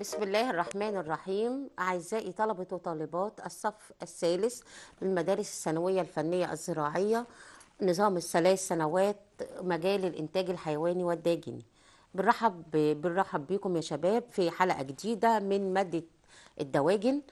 بسم الله الرحمن الرحيم أعزائي طلبة وطالبات الصف الثالث من المدارس الثانوية الفنية الزراعية نظام الثلاث سنوات مجال الإنتاج الحيواني والداجني بنرحب بنرحب بيكم يا شباب في حلقة جديدة من مادة الدواجن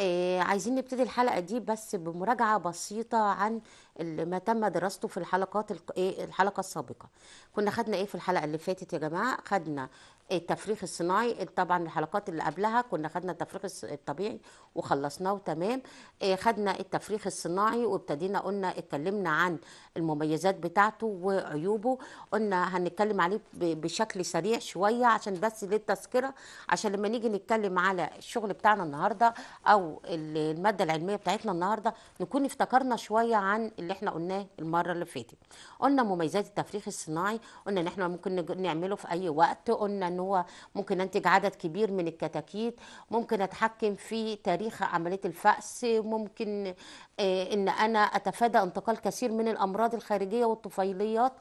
آه، عايزين نبتدي الحلقة دي بس بمراجعة بسيطة عن ما تم دراسته في الحلقات إيه، الحلقة السابقة كنا خدنا ايه في الحلقة اللي فاتت يا جماعة خدنا التفريخ الصناعي طبعا الحلقات اللي قبلها كنا خدنا التفريخ الطبيعي وخلصناه تمام آه، خدنا التفريخ الصناعي وابتدينا قلنا اتكلمنا عن المميزات بتاعته وعيوبه قلنا هنتكلم عليه بشكل سريع شويه عشان بس للتذكره عشان لما نيجي نتكلم على الشغل بتاعنا النهارده او الماده العلميه بتاعتنا النهارده نكون افتكرنا شويه عن اللي احنا قلناه المره اللي فاتت قلنا مميزات التفريخ الصناعي قلنا ان احنا ممكن نعمله في اي وقت قلنا ان هو ممكن انتج عدد كبير من الكتاكيت ممكن اتحكم في تاريخ عمليه الفأس ممكن آه، ان انا اتفادى انتقال كثير من الامراض الخارجيه والطفيليات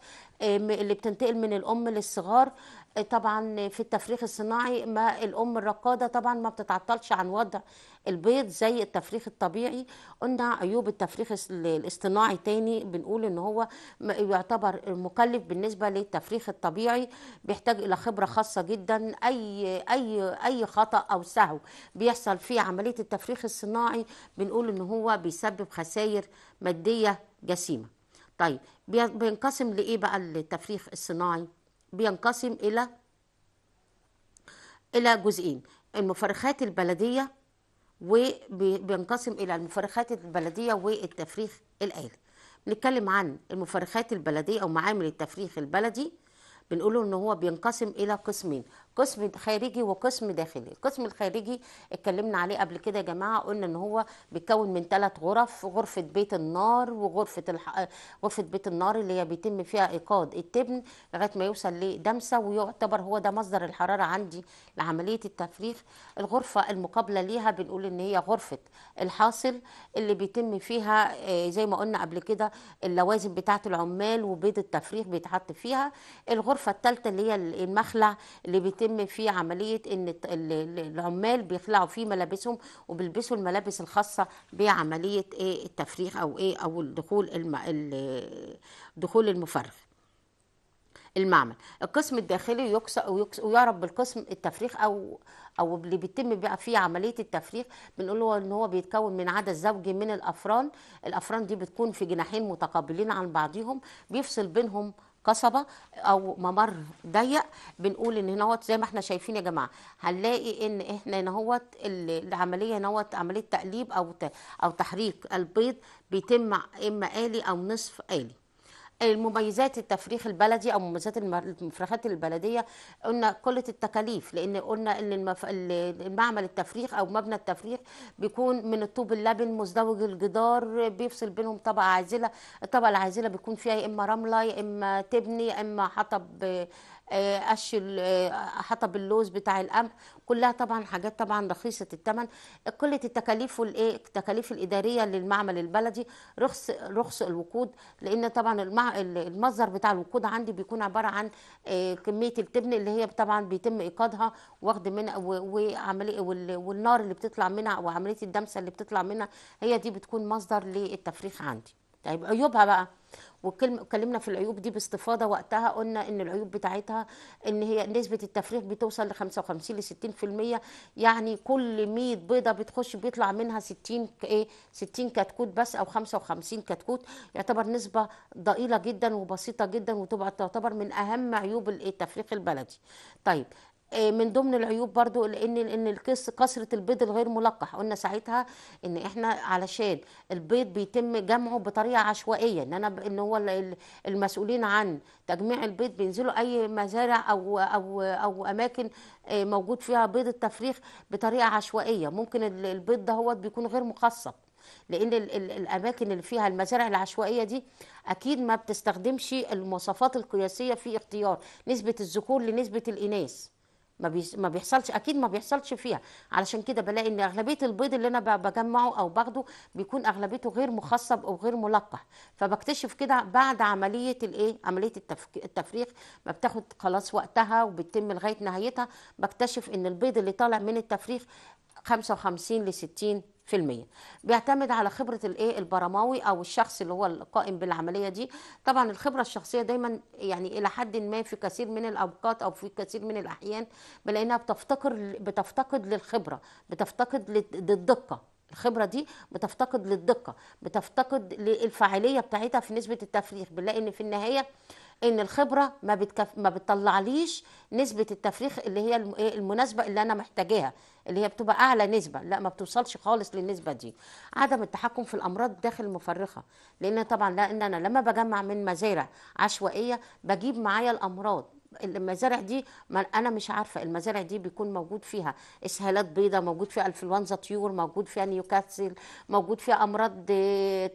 آه، اللي بتنتقل من الام للصغار طبعا في التفريخ الصناعي ما الام الرقاده طبعا ما بتتعطلش عن وضع البيض زي التفريخ الطبيعي قلنا عيوب التفريخ الاصطناعي تاني بنقول ان هو يعتبر مكلف بالنسبه للتفريخ الطبيعي بيحتاج الى خبره خاصه جدا اي اي اي خطا او سهو بيحصل في عمليه التفريخ الصناعي بنقول ان هو بيسبب خسائر ماديه جسيمه طيب بينقسم لايه بقى التفريخ الصناعي بينقسم إلى إلى جزئين المفرخات البلدية وبينقسم إلى المفرخات البلدية والتفريخ الآلي بنتكلم عن المفرخات البلدية أو معامل التفريخ البلدي بنقول إن هو بينقسم إلى قسمين قسم خارجي وقسم داخلي القسم الخارجي اتكلمنا عليه قبل كده يا جماعه قلنا ان هو بيتكون من ثلاث غرف غرفه بيت النار وغرفه الح... غرفه بيت النار اللي هي بيتم فيها ايقاد التبن لغايه ما يوصل لدمسه ويعتبر هو ده مصدر الحراره عندي لعمليه التفريخ الغرفه المقابله ليها بنقول ان هي غرفه الحاصل اللي بيتم فيها آه، زي ما قلنا قبل كده اللوازم بتاعه العمال وبيض التفريخ بيتحط فيها الغرفه الثالثه اللي هي المخلع اللي بيتم بيتم في عمليه ان العمال بيخلعوا فيه ملابسهم وبيلبسوا الملابس الخاصه بعمليه ايه التفريغ او ايه او الدخول الم... دخول المفرغ المعمل القسم الداخلي يقصى ويعرف بالقسم التفريغ او او اللي بيتم بقى فيه عمليه التفريغ بنقول هو ان هو بيتكون من عدد زوجي من الافران الافران دي بتكون في جناحين متقابلين عن بعضهم بيفصل بينهم قصبه او ممر ضيق بنقول ان هناوت زي ما احنا شايفين يا جماعه هنلاقي ان احنا هناوت العمليه هناوت عمليه تقليب او او تحريك البيض بيتم اما الي او نصف الي المميزات التفريخ البلدي او مميزات المفرخات البلديه قلنا قله التكاليف لان قلنا ان المف... المعمل التفريخ او مبنى التفريخ بيكون من الطوب اللبن مزدوج الجدار بيفصل بينهم طبقه عازله الطبقه العازله بيكون فيها يا اما رمله يا اما تبني يا اما حطب آه، قش آه، حطب اللوز بتاع القمح كلها طبعا حاجات طبعا رخيصه الثمن قله التكاليف والايه التكاليف الاداريه للمعمل البلدي رخص رخص الوقود لان طبعا المصدر بتاع الوقود عندي بيكون عباره عن آه، كميه التبن اللي هي طبعا بيتم ايقادها واخد منها وعمليه والنار اللي بتطلع منها وعمليه الدمسه اللي بتطلع منها هي دي بتكون مصدر للتفريخ عندي طيب عيوبها بقى واتكلمنا في العيوب دي باستفاضه وقتها قلنا ان العيوب بتاعتها ان هي نسبه التفريغ بتوصل ل 55 ل 60% يعني كل 100 بيضه بتخش بيطلع منها 60 ايه 60 كتكوت بس او 55 كتكوت يعتبر نسبه ضئيله جدا وبسيطه جدا وتبقى تعتبر من اهم عيوب التفريغ البلدي. طيب آه، من ضمن العيوب برضو لان ان كسره البيض الغير ملقح قلنا ساعتها ان احنا علشان البيض بيتم جمعه بطريقه عشوائيه ان انا ان هو المسؤولين عن تجميع البيض بينزلوا اي مزارع او او او اماكن آه، موجود فيها بيض التفريخ بطريقه عشوائيه ممكن البيض ده هو بيكون غير مقصب لان الاماكن اللي فيها المزارع العشوائيه دي اكيد ما بتستخدمش المواصفات القياسيه في اختيار نسبه الذكور لنسبه الاناث ما ما بيحصلش اكيد ما بيحصلش فيها علشان كده بلاقي ان اغلبيه البيض اللي انا بجمعه او باخده بيكون اغلبيته غير مخصب او غير ملقح فبكتشف كده بعد عمليه الايه عمليه التفريغ ما بتاخد خلاص وقتها وبتتم لغايه نهايتها بكتشف ان البيض اللي طالع من التفريغ 55 ل 60 في المية بيعتمد على خبرة الايه البرماوي او الشخص اللي هو القائم بالعملية دي طبعا الخبرة الشخصية دايما يعني الى حد ما في كثير من الاوقات او في كثير من الاحيان بلاقينها بتفتقر بتفتقد للخبرة بتفتقد للدقة الخبره دي بتفتقد للدقه بتفتقد للفاعليه بتاعتها في نسبه التفريغ بنلاقي ان في النهايه ان الخبره ما بتكف... ما بتطلعليش نسبه التفريخ اللي هي إيه، المناسبه اللي انا محتاجاها اللي هي بتبقى اعلى نسبه لا ما بتوصلش خالص للنسبه دي عدم التحكم في الامراض داخل المفرخه لان طبعا لان انا لما بجمع من مزارع عشوائيه بجيب معايا الامراض المزارع دي ما انا مش عارفه المزارع دي بيكون موجود فيها اسهالات بيضاء موجود فيها انفلونزا طيور موجود فيها نيوكاسل موجود فيها امراض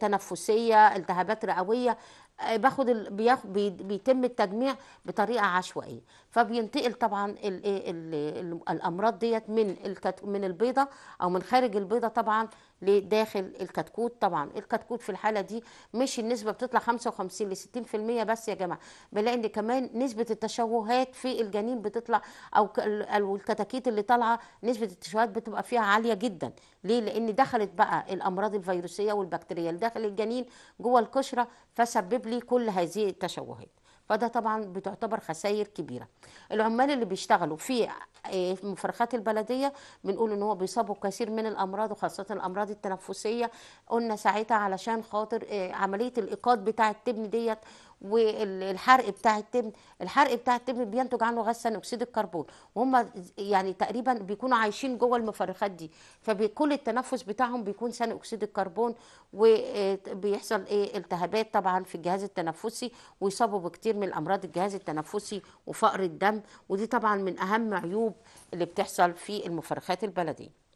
تنفسيه التهابات رئويه آه، باخد ال... بياخد بي... بيتم التجميع بطريقه عشوائيه فبينتقل طبعا ال... ال... ال... الامراض ديت من الكت... من البيضه او من خارج البيضه طبعا لداخل الكتكوت طبعا الكتكوت في الحاله دي مش النسبه بتطلع 55 ل 60% بس يا جماعه بنلاقي ان كمان نسبه التشوهات في الجنين بتطلع او الكتاكيت اللي طالعه نسبه التشوهات بتبقى فيها عاليه جدا ليه لان دخلت بقى الامراض الفيروسيه والبكتيريه اللي داخل الجنين جوه القشره فسبب لي كل هذه التشوهات فده طبعا بتعتبر خسائر كبيره العمال اللي بيشتغلوا في آه، مفرخات البلديه بنقول ان هو بيصابوا كثير من الامراض وخاصه الامراض التنفسيه قلنا ساعتها علشان خاطر آه، عمليه الايقاد بتاعه التبن ديت والحرق بتاع التبن الحرق بتاع التبن بينتج عنه غاز ثاني اكسيد الكربون وهم يعني تقريبا بيكونوا عايشين جوه المفرخات دي فكل التنفس بتاعهم بيكون ثاني اكسيد الكربون وبيحصل ايه التهابات طبعا في الجهاز التنفسي ويصابوا بكتير من الامراض الجهاز التنفسي وفقر الدم ودي طبعا من اهم عيوب اللي بتحصل في المفرخات البلديه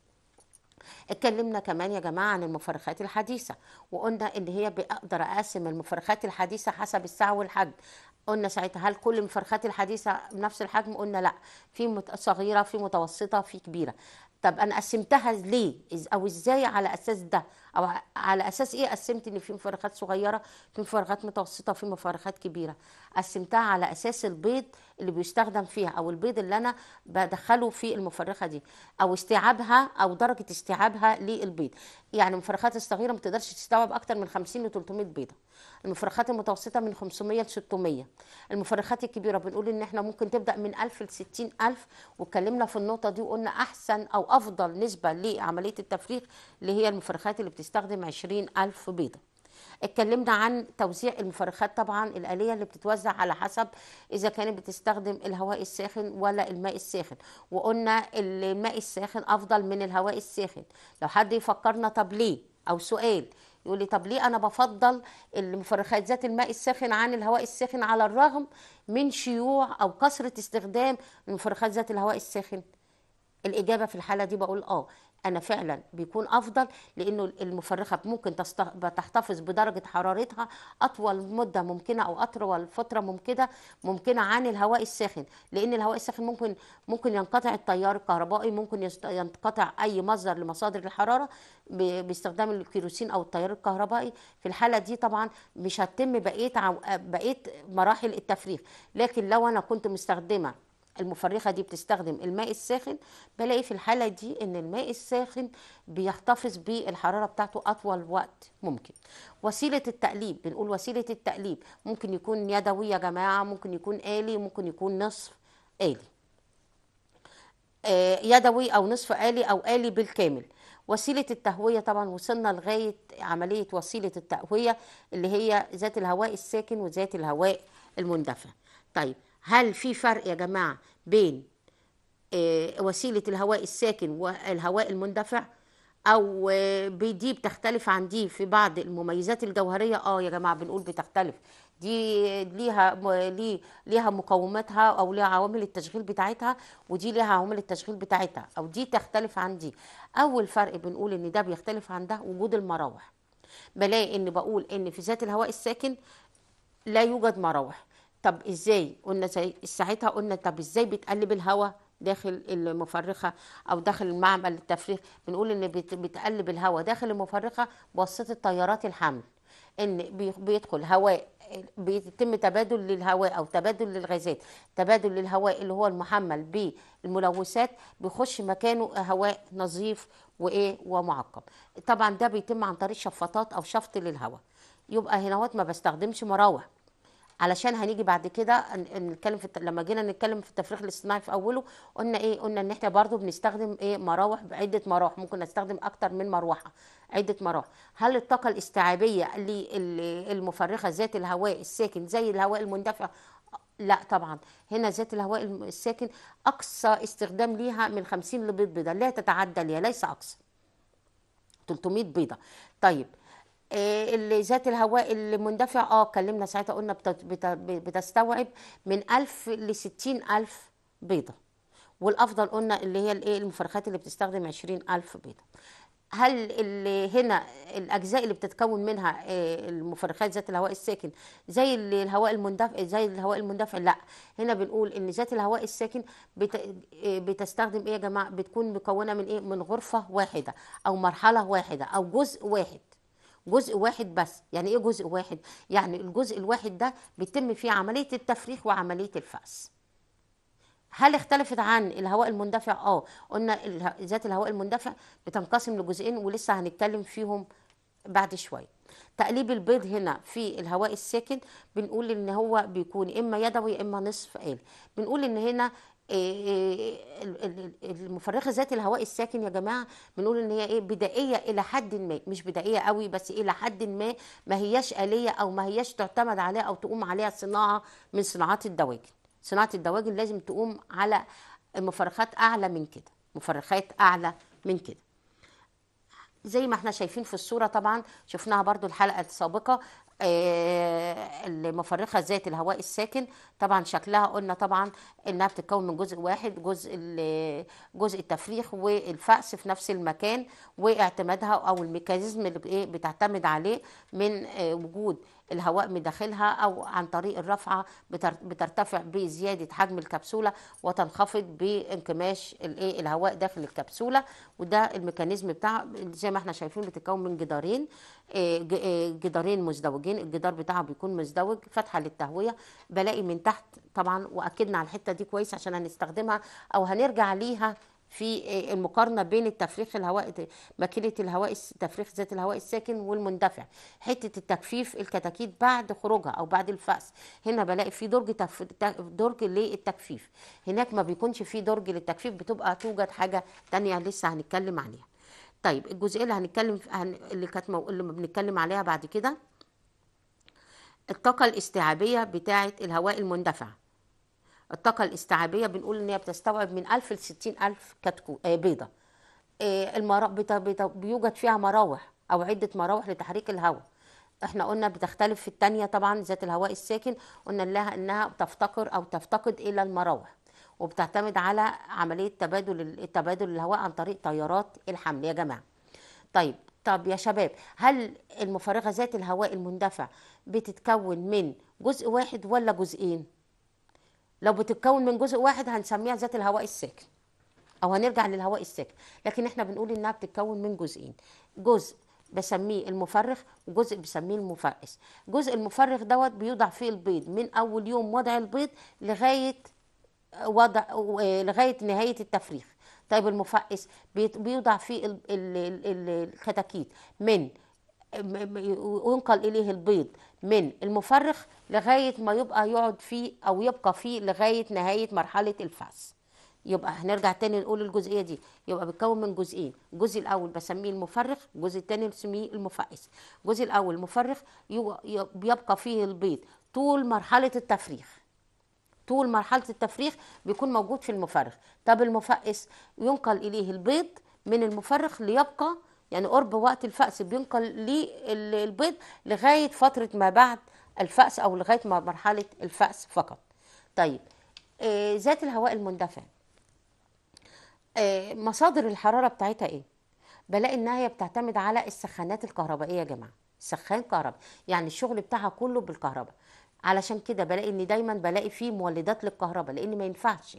اتكلمنا كمان يا جماعه عن المفرخات الحديثه وقلنا ان هي بقدر اقسم المفرخات الحديثه حسب السعه والحجم قلنا ساعتها هل كل المفرخات الحديثه بنفس الحجم قلنا لا في صغيره في متوسطه في كبيره طب انا قسمتها ليه او ازاي على اساس ده او على اساس ايه قسمت ان في مفرخات صغيره في مفرخات متوسطه في مفرخات كبيره قسمتها على اساس البيض اللي بيستخدم فيها او البيض اللي انا بدخله في المفرخه دي او استيعابها او درجه استيعابها للبيض يعني المفرخات الصغيره ما تقدرش تستوعب اكتر من 50 ل 300 بيضه المفرخات المتوسطه من 500 ل 600 المفرخات الكبيره بنقول ان احنا ممكن تبدا من 1000 ل 60000 واتكلمنا في النقطه دي وقلنا احسن او افضل نسبه لعمليه التفريخ اللي هي المفرخات اللي بت بتستخدم 20000 بيضه اتكلمنا عن توزيع المفرخات طبعا الآلية اللي بتتوزع على حسب إذا كانت بتستخدم الهواء الساخن ولا الماء الساخن وقلنا الماء الساخن أفضل من الهواء الساخن لو حد يفكرنا طب ليه أو سؤال يقول لي طب ليه انا بفضل المفرخات ذات الماء الساخن عن الهواء الساخن على الرغم من شيوع او كثره استخدام المفرخات ذات الهواء الساخن الاجابه في الحاله دي بقول اه انا فعلا بيكون افضل لانه المفرخه ممكن تحتفظ بدرجه حرارتها اطول مده ممكنه او اطول فتره ممكنه ممكنه عن الهواء الساخن لان الهواء الساخن ممكن ممكن ينقطع التيار الكهربائي ممكن ينقطع اي مصدر لمصادر الحراره باستخدام الكيروسين او التيار الكهربائي في الحاله دي طبعا مش هتتم بقيه بقيه مراحل التفريخ لكن لو انا كنت مستخدمه المفرخه دي بتستخدم الماء الساخن بلاقي في الحاله دي ان الماء الساخن بيحتفظ بالحراره بتاعته اطول وقت ممكن وسيله التقليب بنقول وسيله التقليب ممكن يكون يدوي يا جماعه ممكن يكون آلي ممكن يكون نصف آلي آه، يدوي او نصف آلي او آلي بالكامل وسيله التهويه طبعا وصلنا لغايه عمليه وسيله التهويه اللي هي ذات الهواء الساكن وذات الهواء المندفع طيب هل في فرق يا جماعه بين آه، وسيله الهواء الساكن والهواء المندفع او آه، دي بتختلف عن دي في بعض المميزات الجوهريه اه يا جماعه بنقول بتختلف دي ليها ليها مقوماتها او ليها عوامل التشغيل بتاعتها ودي ليها عوامل التشغيل بتاعتها او دي تختلف عن دي اول فرق بنقول ان ده بيختلف عن ده وجود المراوح بلاقي ان بقول ان في ذات الهواء الساكن لا يوجد مراوح طب ازاي قلنا زي ساعتها قلنا طب ازاي بتقلب الهواء داخل المفرخه او داخل المعمل التفريخ بنقول ان بتقلب الهواء داخل المفرخه بواسطه تيارات الحمل ان بيدخل هواء بيتم تبادل للهواء او تبادل للغازات تبادل للهواء اللي هو المحمل بالملوثات بيخش مكانه هواء نظيف وايه ومعقم طبعا ده بيتم عن طريق شفاطات او شفط للهواء يبقى هنا ما بستخدمش مراوح علشان هنيجي بعد كده نتكلم في لما جينا نتكلم في التفريغ الاصطناعي في اوله قلنا ايه قلنا ان احنا برضو بنستخدم ايه مراوح بعده مراوح ممكن نستخدم اكتر من مروحه عده مراوح هل الطاقه الاستيعابيه للمفرخه ذات الهواء الساكن زي الهواء المندفع لا طبعا هنا ذات الهواء الساكن اقصى استخدام ليها من 50 لبيض بيضه لا تتعدى ليها ليس اقصى 300 بيضه طيب آه، اللي ذات الهواء المندفع اه كلمنا ساعتها قلنا بتستوعب من 1000 ل 60000 بيضه والافضل قلنا اللي هي الايه المفرخات اللي بتستخدم 20000 بيضه هل اللي هنا الاجزاء اللي بتتكون منها آه، المفرخات ذات الهواء الساكن زي الهواء المندفع زي الهواء المندفع لا هنا بنقول ان ذات الهواء الساكن بت... آه، بتستخدم ايه يا جماعه بتكون مكونه من ايه من غرفه واحده او مرحله واحده او جزء واحد جزء واحد بس يعني ايه جزء واحد يعني الجزء الواحد ده بيتم فيه عمليه التفريخ وعمليه الفاس هل اختلفت عن الهواء المندفع اه قلنا ذات الهواء المندفع بتنقسم لجزئين ولسه هنتكلم فيهم بعد شويه تقليب البيض هنا في الهواء الساكن بنقول ان هو بيكون اما يدوي اما نصف قال بنقول ان هنا آه، آه، المفرغ ذات الهواء الساكن يا جماعه بنقول ان هي ايه بدائيه الى حد ما مش بدائيه قوي بس الى حد ما ما هياش اليه او ما هياش تعتمد عليها او تقوم عليها صناعه من صناعات الدواجن صناعه الدواجن لازم تقوم على مفرخات اعلى من كده مفرخات اعلى من كده زي ما احنا شايفين في الصوره طبعا شفناها برضو الحلقه السابقه آه، المفرخه ذات الهواء الساكن طبعا شكلها قلنا طبعا انها بتتكون من جزء واحد جزء جزء التفريخ والفأس في نفس المكان واعتمادها او الميكانيزم اللي إيه بتعتمد عليه من آه، وجود الهواء من داخلها أو عن طريق الرفعة بترتفع بزيادة حجم الكبسولة وتنخفض بانكماش الهواء داخل الكبسولة وده الميكانيزم بتاع زي ما احنا شايفين بتتكون من جدارين آه، آه، جدارين مزدوجين الجدار بتاعها بيكون مزدوج فتحة للتهوية بلاقي من تحت طبعا وأكدنا على الحتة دي كويس عشان هنستخدمها أو هنرجع ليها في آه، المقارنه بين التفريخ الهواء ماكينه الهواء تفريخ ذات الهواء الساكن والمندفع حته التكفيف الكتاكيت بعد خروجها او بعد الفأس هنا بلاقي في درج تف... درج للتكفيف هناك ما بيكونش في درج للتكفيف بتبقى توجد حاجه تانية لسه هنتكلم عليها طيب الجزئيه اللي هنتكلم هن... اللي كانت مو... اللي بنتكلم عليها بعد كده الطاقه الاستيعابيه بتاعه الهواء المندفع الطاقة الاستيعابية بنقول إن هي بتستوعب من 1000 ل 60000 كتكو آه، بيضة آه، بيوجد فيها مراوح أو عدة مراوح لتحريك الهواء احنا قلنا بتختلف في الثانية طبعا ذات الهواء الساكن قلنا لها انها تفتقر او تفتقد الى المراوح وبتعتمد على عملية تبادل التبادل الهواء عن طريق تيارات الحمل يا جماعة طيب طب يا شباب هل المفرغة ذات الهواء المندفع بتتكون من جزء واحد ولا جزئين لو بتتكون من جزء واحد هنسميها ذات الهواء الساكن او هنرجع للهواء الساكن لكن احنا بنقول انها بتتكون من جزئين جزء بسميه المفرخ وجزء بسميه المفرس جزء المفرخ دوت بيوضع فيه البيض من اول يوم وضع البيض لغايه وضع آه، لغايه نهايه التفريخ طيب المفقس بيوضع فيه الكتاكيت من وينقل آه، اليه البيض من المفرخ لغايه ما يبقى يقعد فيه او يبقى فيه لغايه نهايه مرحله الفاز يبقى هنرجع تاني نقول الجزئيه دي يبقى بيتكون من جزئين الجزء الاول بسميه المفرخ الجزء التاني بسميه المفقس الجزء الاول مفرخ بيبقى فيه البيض طول مرحله التفريخ طول مرحله التفريخ بيكون موجود في المفرخ طب المفقس ينقل اليه البيض من المفرخ ليبقى يعني قرب وقت الفأس بينقل للبيض لغاية فترة ما بعد الفأس أو لغاية ما مرحلة الفأس فقط طيب آه ذات الهواء المندفع آه مصادر الحرارة بتاعتها إيه؟ بلاقي إنها هي بتعتمد على السخانات الكهربائية يا جماعة سخان كهرباء يعني الشغل بتاعها كله بالكهرباء علشان كده بلاقي ان دايما بلاقي فيه مولدات للكهرباء لان ما ينفعش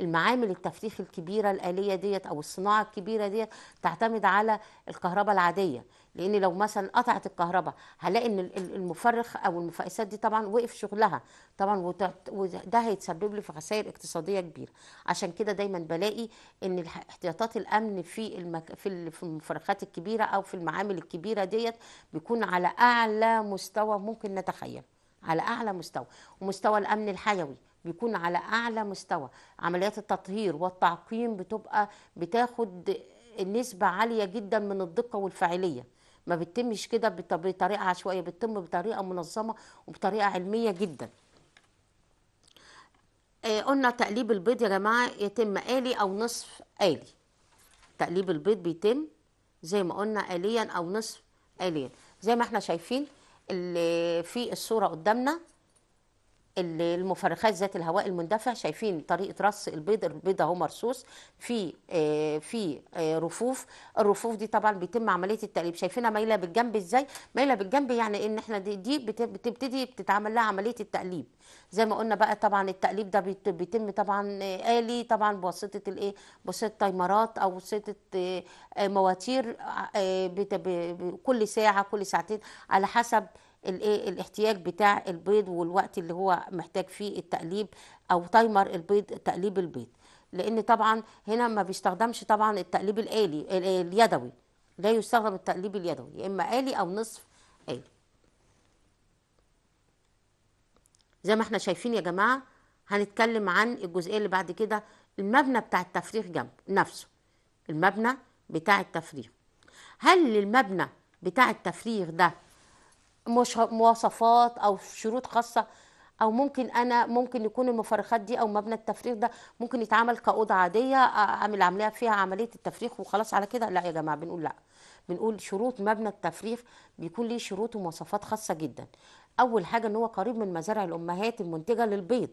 المعامل التفريخ الكبيره الاليه ديت او الصناعه الكبيره ديت تعتمد على الكهرباء العاديه لان لو مثلا قطعت الكهرباء هلاقي ان المفرخ او المفقسات دي طبعا وقف شغلها طبعا وده هيتسبب لي في خسائر اقتصاديه كبيره عشان كده دايما بلاقي ان احتياطات الامن في المك... في المفرخات الكبيره او في المعامل الكبيره ديت بيكون على اعلى مستوى ممكن نتخيل على اعلى مستوى ومستوى الامن الحيوي بيكون على اعلى مستوى عمليات التطهير والتعقيم بتبقى بتاخد نسبه عاليه جدا من الدقه والفاعليه ما بتتمش كده بطريقه عشوائيه بتتم بطريقه منظمه وبطريقه علميه جدا آه، قلنا تقليب البيض يا جماعه يتم آلي او نصف آلي تقليب البيض بيتم زي ما قلنا آليا او نصف آليا زي ما احنا شايفين اللي في الصوره قدامنا المفرخات ذات الهواء المندفع شايفين طريقه رص البيض البيض اهو مرصوص في آه، في آه، رفوف الرفوف دي طبعا بيتم عمليه التقليب شايفينها مايله بالجنب ازاي مايله بالجنب يعني ان احنا دي, دي بتبتدي بتتعمل لها عمليه التقليب زي ما قلنا بقى طبعا التقليب ده بيتم طبعا آه، آلي طبعا بواسطه الايه بواسطه تايمرات او بواسطه مواتير كل ساعه كل ساعتين على حسب الايه الاحتياج بتاع البيض والوقت اللي هو محتاج فيه التقليب او تايمر البيض تقليب البيض لان طبعا هنا ما بيستخدمش طبعا التقليب الالي اليدوي لا يستخدم التقليب اليدوي يا اما الي او نصف الي زي ما احنا شايفين يا جماعه هنتكلم عن الجزئيه اللي بعد كده المبنى بتاع التفريغ جنب نفسه المبنى بتاع التفريغ هل المبنى بتاع التفريغ ده مش مواصفات او شروط خاصه او ممكن انا ممكن يكون المفرخات دي او مبنى التفريخ ده ممكن يتعمل كاوضه عاديه اعمل عمليه فيها عمليه التفريخ وخلاص على كده لا يا جماعه بنقول لا بنقول شروط مبنى التفريخ بيكون ليه شروط ومواصفات خاصه جدا اول حاجه ان هو قريب من مزارع الامهات المنتجه للبيض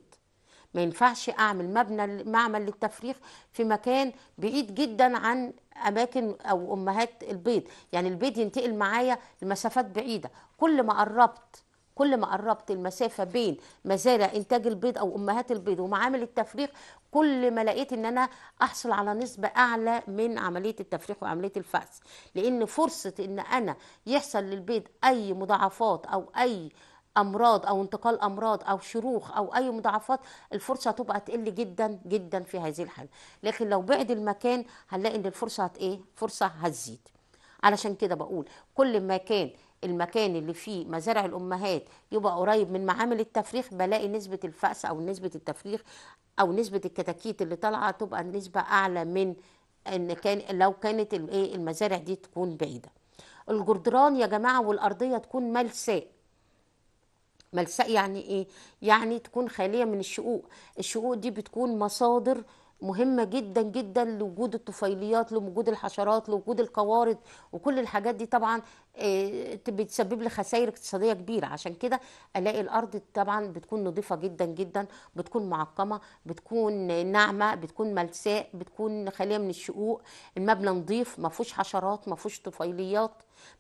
ما ينفعش اعمل مبنى معمل للتفريخ في مكان بعيد جدا عن اماكن او امهات البيض يعني البيض ينتقل معايا لمسافات بعيده كل ما قربت كل ما قربت المسافه بين مزارع انتاج البيض او امهات البيض ومعامل التفريخ كل ما لقيت ان انا احصل على نسبه اعلى من عمليه التفريخ وعمليه الفحص لان فرصه ان انا يحصل للبيض اي مضاعفات او اي آه امراض او انتقال امراض او شروخ او اي مضاعفات الفرصه هتبقى تقل جدا جدا في هذه الحاله لكن لو بعد المكان هنلاقي ان الفرصه هت ايه فرصه هتزيد علشان كده بقول كل ما كان المكان اللي فيه مزارع الامهات يبقى قريب من معامل التفريخ بلاقي نسبه الفأس او نسبه التفريخ او نسبه الكتاكيت اللي طالعه تبقى نسبه اعلى من ان كان لو كانت إيه؟ المزارع دي تكون بعيده الجدران يا جماعه والارضيه تكون ملساء ملساء يعني ايه يعني تكون خاليه من الشقوق الشقوق دي بتكون مصادر مهمة جدا جدا لوجود الطفيليات لوجود الحشرات لوجود القوارض وكل الحاجات دي طبعا آه، بتسبب لي خسائر اقتصادية كبيرة عشان كده ألاقي الأرض طبعا بتكون نظيفة جدا جدا بتكون معقمة بتكون ناعمة بتكون ملساء بتكون خالية من الشقوق المبنى نظيف ما فيهوش حشرات ما فيهوش طفيليات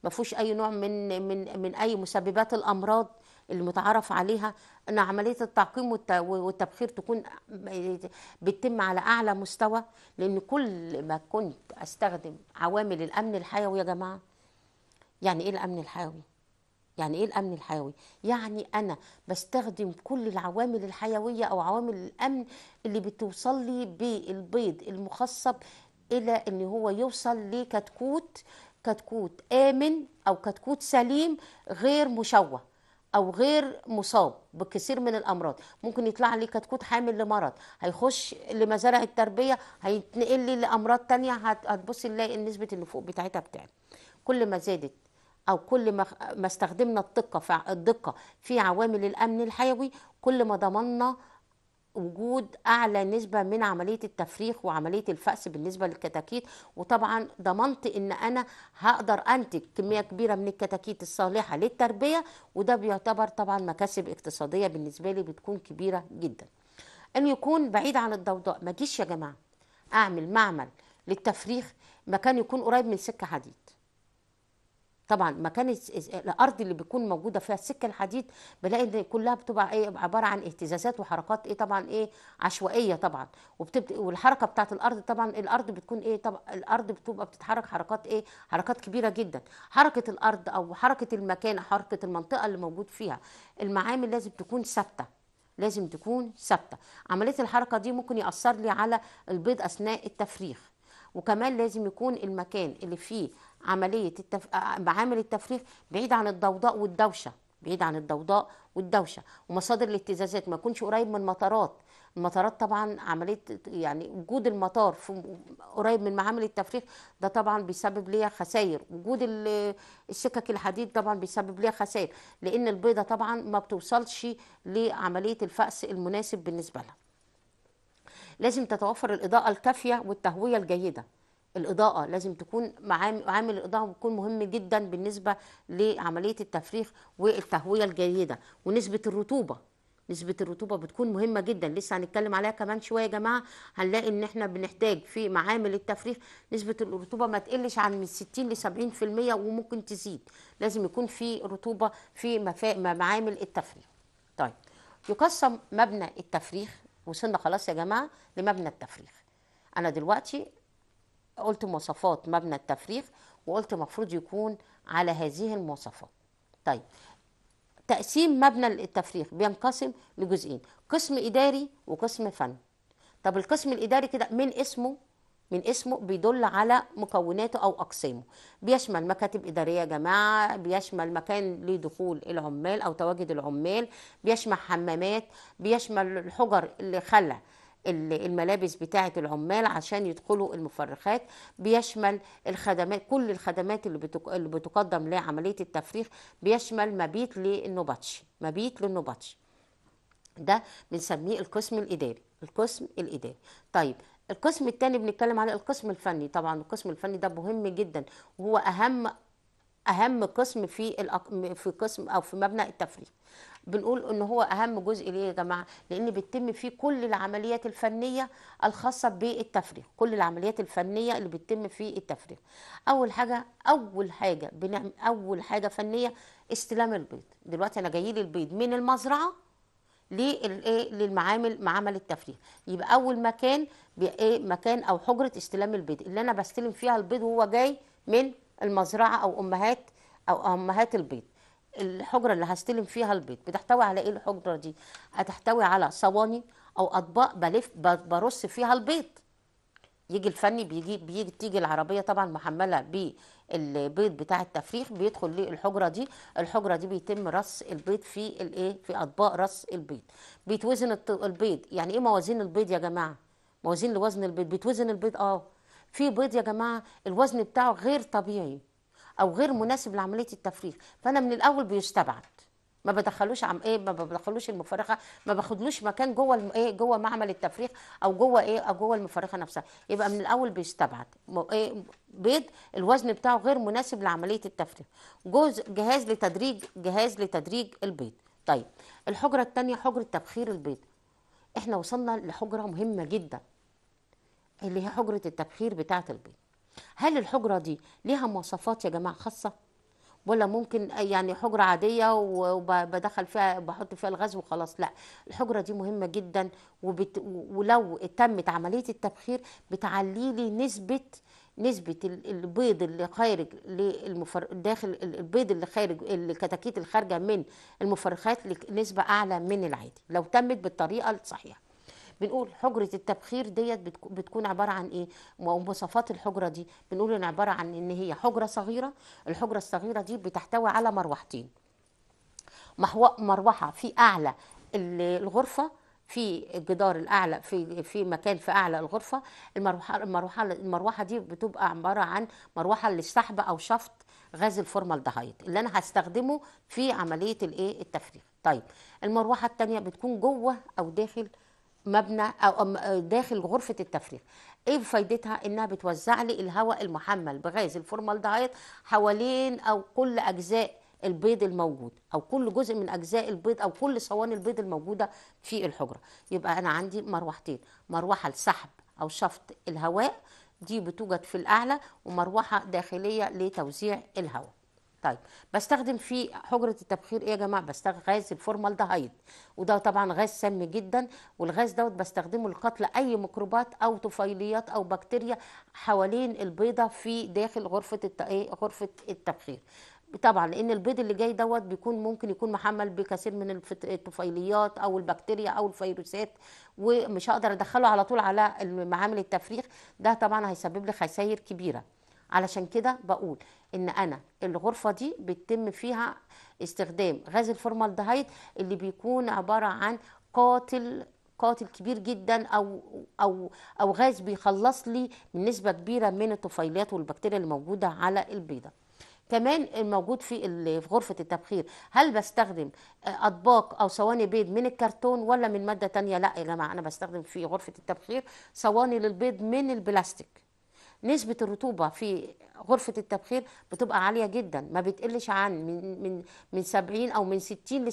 ما فيهوش أي نوع من من من أي مسببات الأمراض المتعارف عليها ان عمليه التعقيم والتبخير تكون بتتم على اعلى مستوى لان كل ما كنت استخدم عوامل الامن الحيوي يا جماعه يعني ايه الامن الحيوي يعني ايه الامن الحيوي يعني انا بستخدم كل العوامل الحيويه او عوامل الامن اللي بتوصل لي بالبيض المخصب الى ان هو يوصل لكتكوت كتكوت امن او كتكوت سليم غير مشوه او غير مصاب بكثير من الامراض ممكن يطلع لي كتكوت حامل لمرض هيخش لمزارع التربيه هيتنقل لي لامراض تانية هتبص نلاقي نسبه النفوق بتاعتها بتعلى كل ما زادت او كل ما ما استخدمنا الدقه في الدقه في عوامل الامن الحيوي كل ما ضمننا وجود اعلى نسبه من عمليه التفريخ وعمليه الفأس بالنسبه للكتاكيت وطبعا ضمنت ان انا هقدر انتج كميه كبيره من الكتاكيت الصالحه للتربيه وده بيعتبر طبعا مكاسب اقتصاديه بالنسبه لي بتكون كبيره جدا انه يكون بعيد عن الضوضاء ما جيش يا جماعه اعمل معمل للتفريخ مكان يكون قريب من سكه حديد طبعا مكان الارض اللي بيكون موجوده فيها السكه الحديد بلاقي ان كلها بتبقى ايه عباره عن اهتزازات وحركات ايه طبعا ايه عشوائيه طبعا وبتبدا والحركه بتاعت الارض طبعا الارض بتكون ايه طبعا الارض بتبقى بتتحرك حركات ايه حركات كبيره جدا حركه الارض او حركه المكان حركه المنطقه اللي موجود فيها المعامل لازم تكون ثابته لازم تكون ثابته عمليه الحركه دي ممكن ياثر لي على البيض اثناء التفريخ وكمان لازم يكون المكان اللي فيه عمليه التف... معامل التفريغ بعيد عن الضوضاء والدوشه بعيد عن الضوضاء والدوشه ومصادر الاهتزازات ما يكونش قريب من المطارات المطارات طبعا عمليه يعني وجود المطار في قريب من معامل التفريغ ده طبعا بيسبب ليها خسائر وجود السكك الحديد طبعا بيسبب ليها خسائر لان البيضه طبعا ما بتوصلش لعمليه الفأس المناسب بالنسبه لها لازم تتوفر الاضاءه الكافيه والتهويه الجيده الاضاءه لازم تكون عامل الاضاءه بيكون مهم جدا بالنسبه لعمليه التفريخ والتهويه الجيده ونسبه الرطوبه نسبة الرطوبة بتكون مهمة جدا لسه هنتكلم عليها كمان شوية يا جماعة هنلاقي ان احنا بنحتاج في معامل التفريخ نسبة الرطوبة ما تقلش عن من 60 ل 70% وممكن تزيد لازم يكون في رطوبة في مفا... معامل التفريخ طيب يقسم مبنى التفريخ وصلنا خلاص يا جماعة لمبنى التفريخ انا دلوقتي قلت مواصفات مبنى التفريغ وقلت مفروض يكون على هذه المواصفات طيب تقسيم مبنى التفريغ بينقسم لجزئين قسم اداري وقسم فني طب القسم الاداري كده من اسمه من اسمه بيدل على مكوناته او اقسامه بيشمل مكاتب اداريه يا جماعه بيشمل مكان لدخول العمال او تواجد العمال بيشمل حمامات بيشمل الحجر اللي خلى الملابس بتاعة العمال عشان يدخلوا المفرخات بيشمل الخدمات كل الخدمات اللي, بتقدم لعملية التفريخ بيشمل مبيت للنبطشي مبيت للنبطشي ده بنسميه القسم الإداري القسم الإداري طيب القسم الثاني بنتكلم على القسم الفني طبعا القسم الفني ده مهم جدا وهو أهم أهم قسم في في قسم أو في مبنى التفريغ بنقول ان هو اهم جزء ليه يا جماعه لان بيتم فيه كل العمليات الفنيه الخاصه بالتفريغ كل العمليات الفنيه اللي بتتم في التفريغ اول حاجه اول حاجه بنعمل اول حاجه فنيه استلام البيض دلوقتي انا جاي لي البيض من المزرعه إيه، للمعامل معمل التفريغ يبقى اول مكان ايه مكان او حجره استلام البيض اللي انا بستلم فيها البيض وهو جاي من المزرعه او امهات او امهات البيض الحجرة اللي هستلم فيها البيض بتحتوي على ايه الحجرة دي هتحتوي على صواني او اطباق بلف برص فيها البيض يجي الفني بيجي بيجي تيجي العربيه طبعا محمله بالبيض بتاع التفريخ بيدخل للحجره دي الحجره دي بيتم رص البيض في الايه في اطباق رص البيض بيتوزن البيض يعني ايه موازين البيض يا جماعه موازين لوزن البيض بيتوزن البيض اه في بيض يا جماعه الوزن بتاعه غير طبيعي او غير مناسب لعمليه التفريغ فانا من الاول بيستبعد ما بدخلوش عم ايه ما بدخلوش المفرخه ما باخدلوش مكان جوه ايه جوه معمل التفريغ او جوه ايه او جوه المفرخه نفسها يبقى من الاول بيستبعد ايه بيض الوزن بتاعه غير مناسب لعمليه التفريغ جوز جهاز لتدريج جهاز لتدريج البيض طيب الحجره الثانيه حجره تبخير البيض احنا وصلنا لحجره مهمه جدا اللي هي حجره التبخير بتاعه البيض هل الحجرة دي ليها مواصفات يا جماعة خاصة ولا ممكن يعني حجرة عادية وبدخل فيها بحط فيها الغاز وخلاص لا الحجرة دي مهمة جدا وبت ولو تمت عملية التبخير بتعلي لي نسبة نسبة البيض اللي خارج للمفر... داخل البيض اللي خارج الكتاكيت الخارجة من المفرخات لنسبة أعلى من العادي لو تمت بالطريقة الصحيحة بنقول حجره التبخير ديت بتكون عباره عن ايه ومواصفات الحجره دي بنقول ان عباره عن ان هي حجره صغيره الحجره الصغيره دي بتحتوي على مروحتين مروحه في اعلى الغرفه في الجدار الاعلى في في مكان في اعلى الغرفه المروحه المروحه المروحه دي بتبقى عباره عن مروحه للسحب او شفط غاز الفورمالدهايد اللي انا هستخدمه في عمليه الايه التفريغ طيب المروحه الثانيه بتكون جوه او داخل مبنى او داخل غرفه التفريغ ايه فايدتها انها بتوزع لي الهواء المحمل بغاز الفورمالدهيد حوالين او كل اجزاء البيض الموجود او كل جزء من اجزاء البيض او كل صواني البيض الموجوده في الحجره يبقى انا عندي مروحتين مروحه لسحب او شفط الهواء دي بتوجد في الاعلى ومروحه داخليه لتوزيع الهواء طيب بستخدم في حجره التبخير ايه يا جماعه بستخدم غاز الفورمالدهيد وده طبعا غاز سام جدا والغاز دوت بستخدمه لقتل اي ميكروبات او طفيليات او بكتيريا حوالين البيضه في داخل غرفه الت... إيه، غرفه التبخير طبعا لان البيض اللي جاي دوت بيكون ممكن يكون محمل بكثير من الطفيليات او البكتيريا او الفيروسات ومش هقدر ادخله على طول على معامل التفريغ ده طبعا هيسبب لي خسائر كبيره علشان كده بقول ان انا الغرفه دي بيتم فيها استخدام غاز الفورمالدهيد اللي بيكون عباره عن قاتل قاتل كبير جدا او او او غاز بيخلص لي من نسبه كبيره من الطفيلات والبكتيريا اللي موجوده على البيضه كمان الموجود في غرفة التبخير هل بستخدم أطباق أو صواني بيض من الكرتون ولا من مادة تانية لا يا جماعة أنا بستخدم في غرفة التبخير صواني للبيض من البلاستيك نسبه الرطوبه في غرفه التبخير بتبقى عاليه جدا ما بتقلش عن من من من 70 او من 60 ل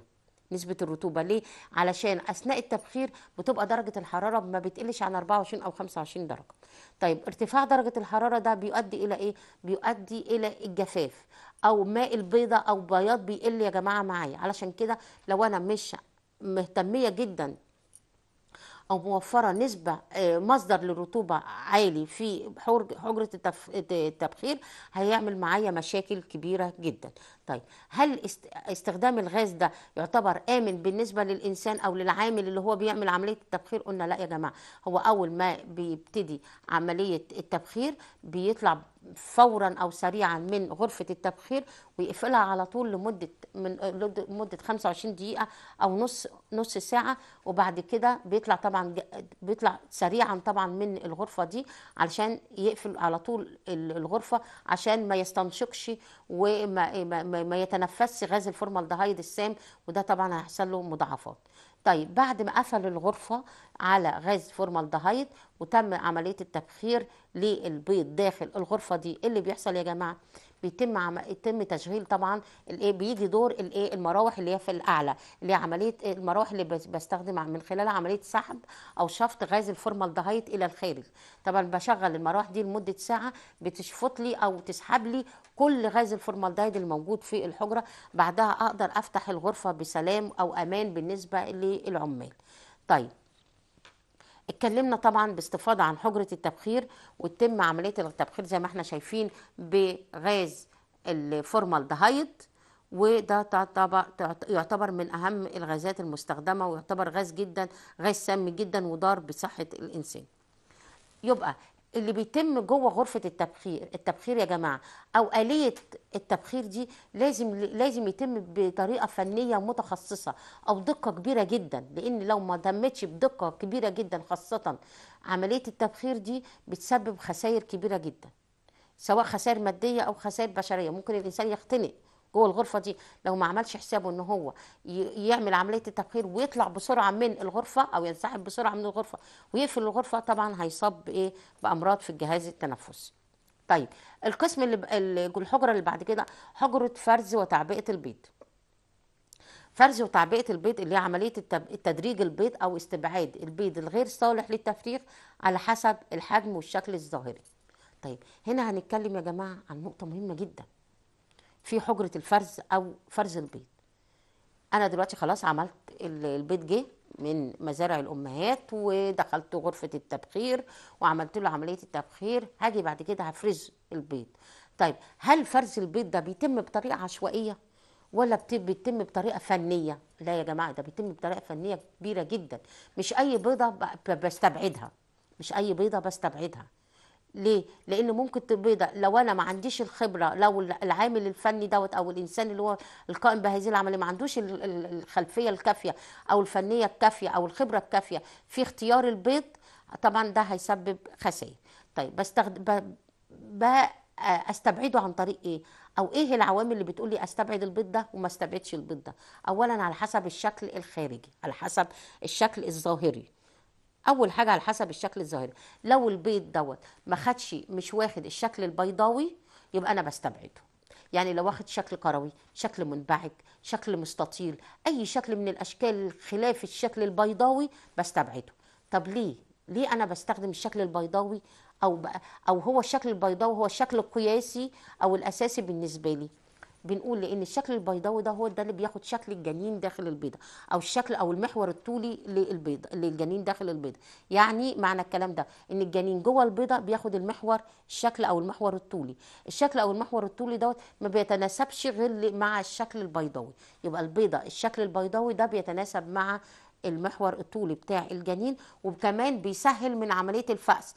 70% نسبة الرطوبة ليه؟ علشان أثناء التبخير بتبقى درجة الحرارة ما بتقلش عن 24 أو 25 درجة. طيب ارتفاع درجة الحرارة ده بيؤدي إلى إيه؟ بيؤدي إلى الجفاف أو ماء البيضة أو بياض بيقل يا جماعة معايا علشان كده لو أنا مش مهتمية جدا او موفره نسبه آه، مصدر للرطوبه عالي في حجره التبخير هيعمل معايا مشاكل كبيره جدا طيب هل استخدام الغاز ده يعتبر امن بالنسبه للانسان او للعامل اللي هو بيعمل عمليه التبخير قلنا لا يا جماعه هو اول ما بيبتدي عمليه التبخير بيطلع فورا او سريعا من غرفه التبخير ويقفلها على طول لمده من مده 25 دقيقه او نص نص ساعه وبعد كده بيطلع طبعا بيطلع سريعا طبعا من الغرفه دي علشان يقفل على طول الغرفه عشان ما يستنشقش وما ما يتنفسش غاز الفورمالدهايد السام وده طبعا هيحصل له مضاعفات طيب بعد ما قفل الغرفة على غاز فورمالدهايد وتم عملية التبخير للبيض داخل الغرفة دي إيه اللي بيحصل يا جماعة بيتم عم... يتم تشغيل طبعا الايه بيجي دور الايه المراوح اللي هي في الاعلى اللي هي عمليه المراوح اللي بستخدم من خلالها عمليه سحب او شفط غاز الفورمالدهيد الى الخارج طبعا بشغل المراوح دي لمده ساعه بتشفط لي او تسحب لي كل غاز الفورمالدهيد الموجود في الحجره بعدها اقدر افتح الغرفه بسلام او امان بالنسبه للعمال طيب اتكلمنا طبعا باستفاضه عن حجره التبخير وتتم عمليه التبخير زي ما احنا شايفين بغاز الفورمالدهايد وده يعتبر من اهم الغازات المستخدمه ويعتبر غاز جدا غاز سام جدا وضار بصحه الانسان يبقى اللي بيتم جوه غرفه التبخير التبخير يا جماعه او اليه التبخير دي لازم لازم يتم بطريقه فنيه متخصصه او دقه كبيره جدا لان لو ما تمتش بدقه كبيره جدا خاصه عمليه التبخير دي بتسبب خسائر كبيره جدا سواء خسائر ماديه او خسائر بشريه ممكن الانسان يختنق جوه الغرفه دي لو ما عملش حسابه ان هو يعمل عمليه التبخير ويطلع بسرعه من الغرفه او ينسحب بسرعه من الغرفه ويقفل الغرفه طبعا هيصاب بايه بامراض في الجهاز التنفسي طيب القسم اللي الحجره اللي بعد كده حجره فرز وتعبئه البيض فرز وتعبئه البيض اللي هي عمليه تدريج البيض او استبعاد البيض الغير صالح للتفريغ على حسب الحجم والشكل الظاهري طيب هنا هنتكلم يا جماعه عن نقطه مهمه جدا في حجرة الفرز أو فرز البيض أنا دلوقتي خلاص عملت البيض جه من مزارع الأمهات ودخلت غرفة التبخير وعملت له عملية التبخير هاجي بعد كده هفرز البيض طيب هل فرز البيض ده بيتم بطريقة عشوائية ولا بيتم بطريقه فنيه لا يا جماعه ده بيتم بطريقه فنيه كبيره جدا مش اي بيضه بستبعدها مش اي بيضه بستبعدها ليه؟ لان ممكن تبيضة لو انا ما عنديش الخبره لو العامل الفني دوت او الانسان اللي هو القائم بهذه العمليه ما عندوش الخلفيه الكافيه او الفنيه الكافيه او الخبره الكافيه في اختيار البيض طبعا ده هيسبب خسائر. طيب بستخد... ب... استبعده عن طريق ايه؟ او ايه العوامل اللي بتقول لي استبعد البيض ده وما استبعدش البيض ده؟ اولا على حسب الشكل الخارجي، على حسب الشكل الظاهري. اول حاجه على حسب الشكل الظاهري لو البيض دوت ما خدش مش واخد الشكل البيضاوي يبقى انا بستبعده يعني لو واخد شكل كروي شكل منبعج شكل مستطيل اي شكل من الاشكال خلاف الشكل البيضاوي بستبعده طب ليه ليه انا بستخدم الشكل البيضاوي او او هو الشكل البيضاوي هو الشكل القياسي او الاساسي بالنسبه لي بنقول لان الشكل البيضاوي ده هو ده اللي بياخد شكل الجنين داخل البيضه او الشكل او المحور الطولي للبيضه للجنين داخل البيضه يعني معنى الكلام ده ان الجنين جوه البيضه بياخد المحور الشكل او المحور الطولي الشكل او المحور الطولي دوت ما بيتناسبش غير مع الشكل البيضاوي يبقى البيضه الشكل البيضاوي ده بيتناسب مع المحور الطولي بتاع الجنين وكمان بيسهل من عمليه الفأس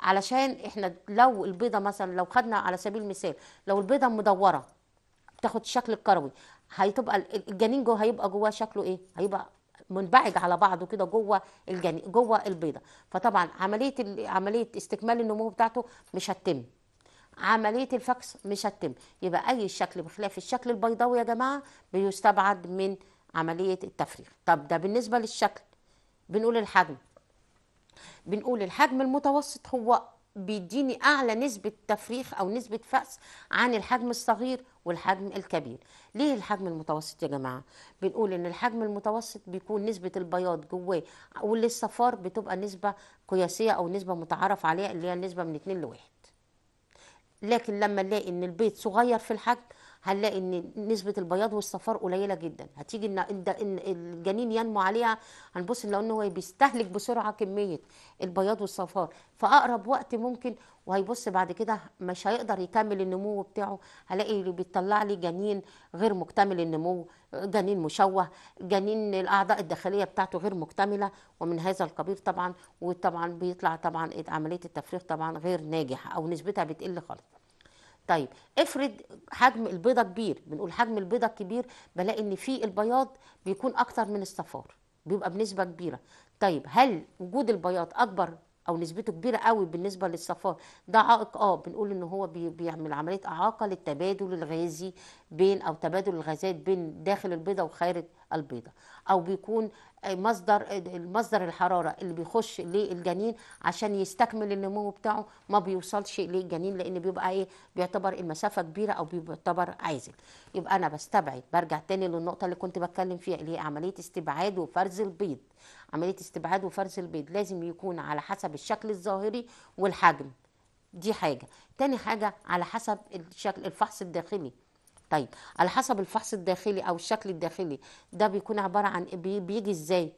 علشان احنا لو البيضه مثلا لو خدنا على سبيل المثال لو البيضه مدوره بتاخد الشكل الكروي هتبقى الجنين جوه هيبقى جواه شكله ايه هيبقى منبعج على بعضه كده جوه الجنين جوه البيضه فطبعا عمليه عمليه استكمال النمو بتاعته مش هتتم عمليه الفكس مش هتتم يبقى اي شكل بخلاف الشكل البيضاوي يا جماعه بيستبعد من عمليه التفريغ طب ده بالنسبه للشكل بنقول الحجم بنقول الحجم المتوسط هو بيديني اعلى نسبه تفريخ او نسبه فأس عن الحجم الصغير والحجم الكبير ليه الحجم المتوسط يا جماعه بنقول ان الحجم المتوسط بيكون نسبه البياض جواه وللصفار بتبقى نسبه قياسيه او نسبه متعارف عليها اللي هي النسبه من 2 لواحد لكن لما نلاقي ان البيض صغير في الحجم هنلاقي ان نسبه البياض والصفار قليله جدا هتيجي ان الجنين ينمو عليها هنبص لو ان هو بيستهلك بسرعه كميه البياض والصفار فاقرب وقت ممكن وهيبص بعد كده مش هيقدر يكمل النمو بتاعه هلاقي اللي بيطلع لي جنين غير مكتمل النمو جنين مشوه جنين الاعضاء الداخليه بتاعته غير مكتمله ومن هذا القبيل طبعا وطبعا بيطلع طبعا عمليه التفريغ طبعا غير ناجحه او نسبتها بتقل خالص طيب افرض حجم البيضه كبير بنقول حجم البيضه الكبير بلاقي ان في البياض بيكون اكتر من الصفار بيبقى بنسبه كبيره طيب هل وجود البياض اكبر او نسبته كبيره قوي بالنسبه للصفار ده عائق اه بنقول ان هو بيعمل عمليه اعاقه للتبادل الغازي بين او تبادل الغازات بين داخل البيضه وخارج البيضه او بيكون مصدر مصدر الحراره اللي بيخش للجنين عشان يستكمل النمو بتاعه ما بيوصلش للجنين لان بيبقى ايه بيعتبر المسافه كبيره او بيعتبر عازل يبقى انا بستبعد برجع تاني للنقطه اللي كنت بتكلم فيها اللي هي عمليه استبعاد وفرز البيض عمليه استبعاد وفرز البيض لازم يكون على حسب الشكل الظاهري والحجم دي حاجه تاني حاجه على حسب الشكل الفحص الداخلي طيب على حسب الفحص الداخلي او الشكل الداخلي ده بيكون عباره عن بيجي ازاي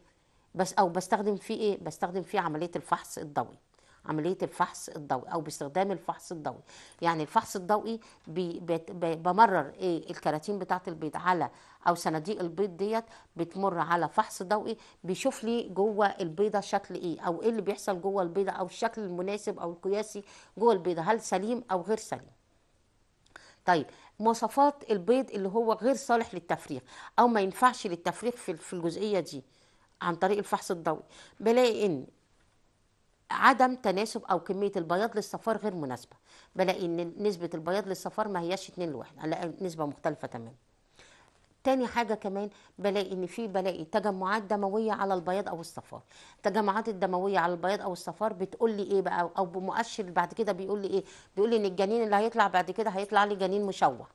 بس او بستخدم فيه ايه بستخدم فيه عمليه الفحص الضوئي عمليه الفحص الضوئي او باستخدام الفحص الضوئي يعني الفحص الضوئي بي بي بمرر ايه الكراتين بتاعه البيض على او صناديق البيض ديت بتمر على فحص ضوئي بيشوف لي جوه البيضه شكل ايه او ايه اللي بيحصل جوه البيضه او الشكل المناسب او القياسي جوه البيضه هل سليم او غير سليم طيب مواصفات البيض اللي هو غير صالح للتفريغ او ما ينفعش للتفريغ في الجزئيه دي عن طريق الفحص الضوئي بلاقي ان عدم تناسب او كميه البياض للصفار غير مناسبه بلاقي ان نسبه البياض للصفار ما هياش 2 لواحد على نسبه مختلفه تماما تاني حاجه كمان بلاقي ان في بلاقي تجمعات دمويه على البياض او الصفار التجمعات الدمويه على البياض او الصفار بتقول لي ايه بقى او بمؤشر بعد كده بيقول لي ايه بيقول لي ان الجنين اللي هيطلع بعد كده هيطلع لي جنين مشوه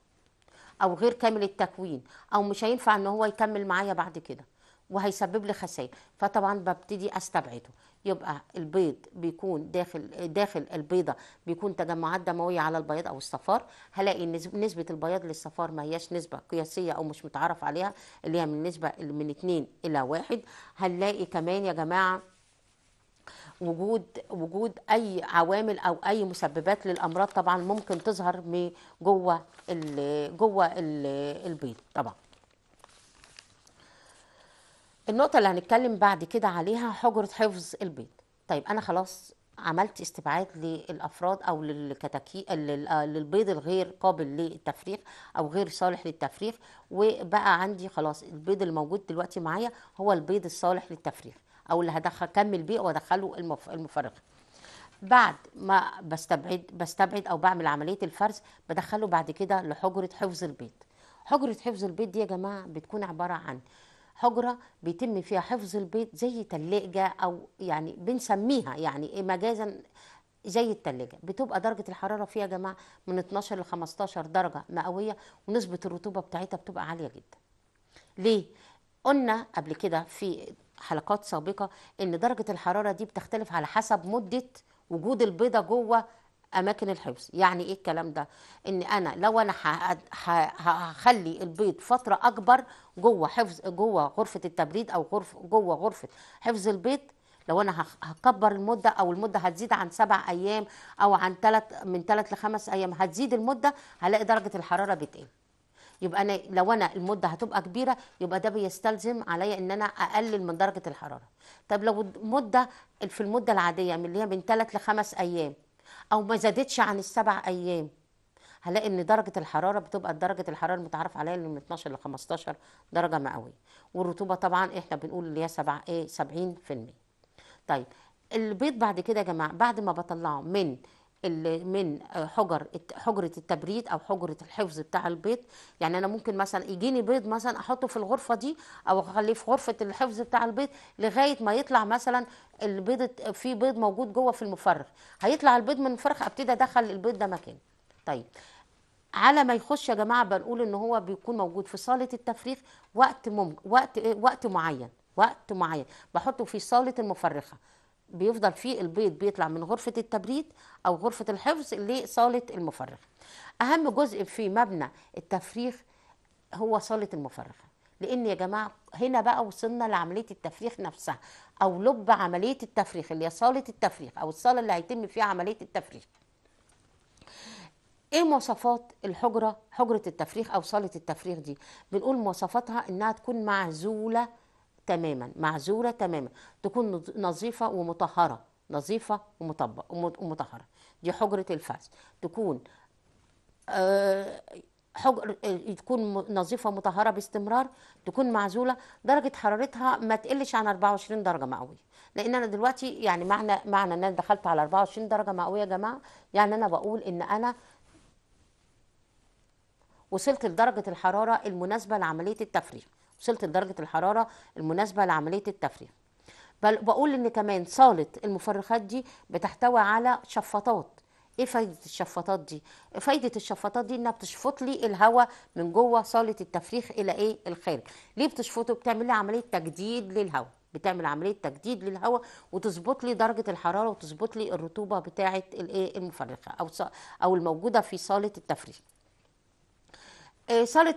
او غير كامل التكوين او مش هينفع ان هو يكمل معايا بعد كده وهيسبب لي خسائر فطبعا ببتدي استبعده يبقى البيض بيكون داخل داخل البيضه بيكون تجمعات دمويه على البياض او الصفار هلاقي نسبه البياض للصفار ما هياش نسبه قياسيه او مش متعرف عليها اللي هي من نسبه من 2 الى 1 هنلاقي كمان يا جماعه وجود وجود اي عوامل او اي مسببات للامراض طبعا ممكن تظهر جوه جوه البيض طبعا النقطه اللي هنتكلم بعد كده عليها حجره حفظ البيض طيب انا خلاص عملت استبعاد للافراد او للكتاكي آه، للبيض الغير قابل للتفريغ او غير صالح للتفريغ وبقى عندي خلاص البيض الموجود دلوقتي معايا هو البيض الصالح للتفريغ او اللي هدخل كمل بيه وادخله المف... بعد ما بستبعد بستبعد او بعمل عمليه الفرز بدخله بعد كده لحجره حفظ البيض حجره حفظ البيض دي يا جماعه بتكون عباره عن حجره بيتم فيها حفظ البيض زي تلاجه او يعني بنسميها يعني إيه، مجازا زي التلاجة بتبقى درجة الحرارة فيها يا جماعة من 12 ل 15 درجة مئوية ونسبة الرطوبة بتاعتها بتبقى عالية جدا ليه؟ قلنا قبل كده في حلقات سابقة ان درجة الحرارة دي بتختلف على حسب مدة وجود البيضة جوه اماكن الحفظ يعني ايه الكلام ده ان انا لو انا هخلي البيض فتره اكبر جوه حفظ جوه غرفه التبريد او غرف جوه غرفه حفظ البيض لو انا هكبر المده او المده هتزيد عن سبع ايام او عن ثلاث من ثلاث لخمس ايام هتزيد المده هلاقي درجه الحراره بتقل يبقى انا لو انا المده هتبقى كبيره يبقى ده بيستلزم عليا ان انا اقلل من درجه الحراره طب لو المده في المده العاديه من اللي هي من ثلاث لخمس ايام او ما زادتش عن السبع ايام هلاقي ان درجه الحراره بتبقى درجه الحراره المتعارف عليها اللي من 12 ل 15 درجه مئويه والرطوبه طبعا احنا بنقول اللي هي 7 ايه 70% طيب البيض بعد كده يا جماعه بعد ما بطلعه من من حجر حجره التبريد او حجره الحفظ بتاع البيض يعني انا ممكن مثلا يجيني بيض مثلا احطه في الغرفه دي او اخليه في غرفه الحفظ بتاع البيض لغايه ما يطلع مثلا البيض في بيض موجود جوه في المفرغ هيطلع البيض من الفرخ ابتدي ادخل البيض ده مكانه طيب على ما يخش يا جماعه بنقول ان هو بيكون موجود في صاله التفريخ وقت مم... وقت وقت معين وقت معين بحطه في صاله المفرخه بيفضل فيه البيض بيطلع من غرفه التبريد او غرفه الحفظ لصاله المفرخ اهم جزء في مبنى التفريخ هو صاله المفرخه لان يا جماعه هنا بقى وصلنا لعمليه التفريخ نفسها او لب عمليه التفريخ اللي هي صاله التفريخ او الصاله اللي هيتم فيها عمليه التفريخ ايه مواصفات الحجره حجره التفريخ او صاله التفريخ دي بنقول مواصفاتها انها تكون معزوله تماما معزوله تماما تكون نظيفه ومطهره نظيفه ومطهره دي حجره الفحم تكون آه حجر تكون آه، نظيفه مطهره باستمرار تكون معزوله درجه حرارتها ما تقلش عن 24 درجه مئويه لان انا دلوقتي يعني معنى معنى ان انا دخلت على 24 درجه مئويه يا جماعه يعني انا بقول ان انا وصلت لدرجه الحراره المناسبه لعمليه التفريغ وصلت لدرجه الحراره المناسبه لعمليه التفريغ بل بقول ان كمان صاله المفرخات دي بتحتوي على شفاطات ايه فايده الشفاطات دي فايده الشفاطات دي انها بتشفط لي الهواء من جوه صاله التفريخ الى ايه الخارج ليه بتشفطه بتعمل لي عمليه تجديد للهواء بتعمل عمليه تجديد للهواء وتظبط لي درجه الحراره وتظبط لي الرطوبه بتاعه الايه المفرخه او او الموجوده في صاله التفريخ آه، صاله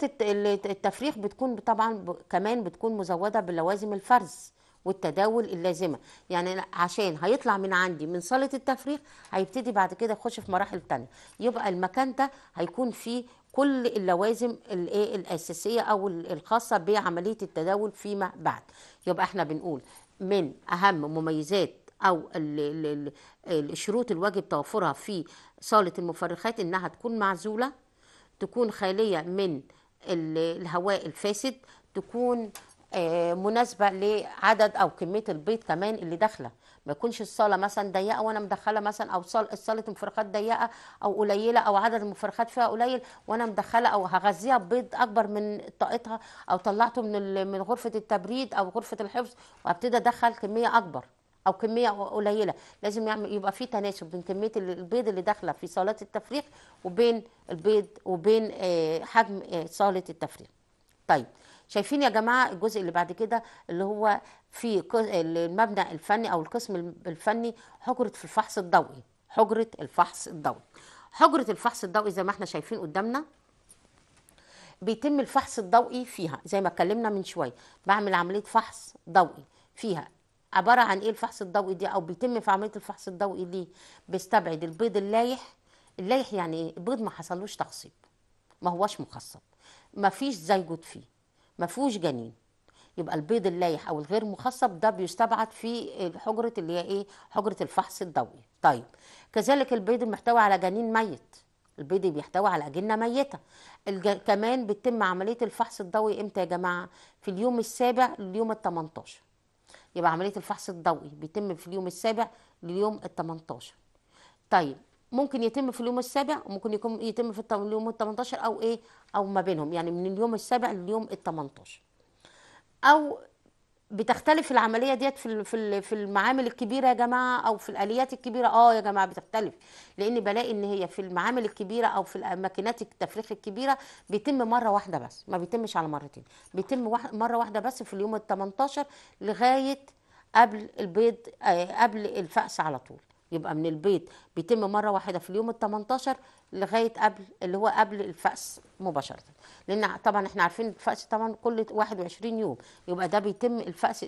التفريخ بتكون طبعا كمان بتكون مزوده بلوازم الفرز والتداول اللازمه يعني عشان هيطلع من عندي من صاله التفريغ هيبتدي بعد كده يخش في مراحل تانية يبقى المكان ده هيكون فيه كل اللوازم الايه الاساسيه او الخاصه بعمليه التداول فيما بعد يبقى احنا بنقول من اهم مميزات او الشروط الواجب توفرها في صاله المفرخات انها تكون معزوله تكون خاليه من الهواء الفاسد تكون آه، مناسبه لعدد او كميه البيض كمان اللي داخله ما يكونش الصاله مثلا ضيقه وانا مدخله مثلا او صاله المفرخات ضيقه او قليله او عدد المفرخات فيها قليل وانا مدخله او هغذيها ببيض اكبر من طاقتها او طلعته من من غرفه التبريد او غرفه الحفظ وابتدي ادخل كميه اكبر او كميه قليله لازم يعمل يبقى في تناسب بين كميه البيض اللي داخله في صالات التفريخ وبين البيض وبين آه، حجم آه، صاله التفريخ طيب شايفين يا جماعه الجزء اللي بعد كده اللي هو في المبنى الفني او القسم الفني حجره في الفحص الضوئي حجره الفحص الضوئي حجره الفحص الضوئي زي ما احنا شايفين قدامنا بيتم الفحص الضوئي فيها زي ما اتكلمنا من شويه بعمل عمليه فحص ضوئي فيها عباره عن ايه الفحص الضوئي دي او بيتم في عمليه الفحص الضوئي دي بيستبعد البيض اللايح اللايح يعني ايه البيض ما حصلوش تخصيب ما هوش مخصب ما فيش زيجوت فيه ما فيهوش جنين يبقى البيض اللايح او الغير مخصب ده بيستبعد في حجره اللي هي ايه حجره الفحص الضوئي طيب كذلك البيض المحتوي على جنين ميت البيض بيحتوي على أجنة ميتة الج... كمان بتتم عملية الفحص الضوئي إمتى يا جماعة؟ في اليوم السابع لليوم ال 18 يبقى عملية الفحص الضوئي بيتم في اليوم السابع لليوم ال 18 طيب ممكن يتم في اليوم السابع وممكن يكون يتم في اليوم ال 18 او ايه او ما بينهم يعني من اليوم السابع لليوم ال 18 او بتختلف العمليه ديت في في في المعامل الكبيره يا جماعه او في الاليات الكبيره اه يا جماعه بتختلف لان بلاقي ان هي في المعامل الكبيره او في ماكينات التفريخ الكبيره بيتم مره واحده بس ما بيتمش على مرتين بيتم واحد مره واحده بس في اليوم ال 18 لغايه قبل البيض آه، قبل الفأس على طول يبقى من البيض بيتم مره واحده في اليوم ال 18 لغايه قبل اللي هو قبل الفأس مباشره لان طبعا احنا عارفين الفأس طبعا كل 21 يوم يبقى ده بيتم الفأس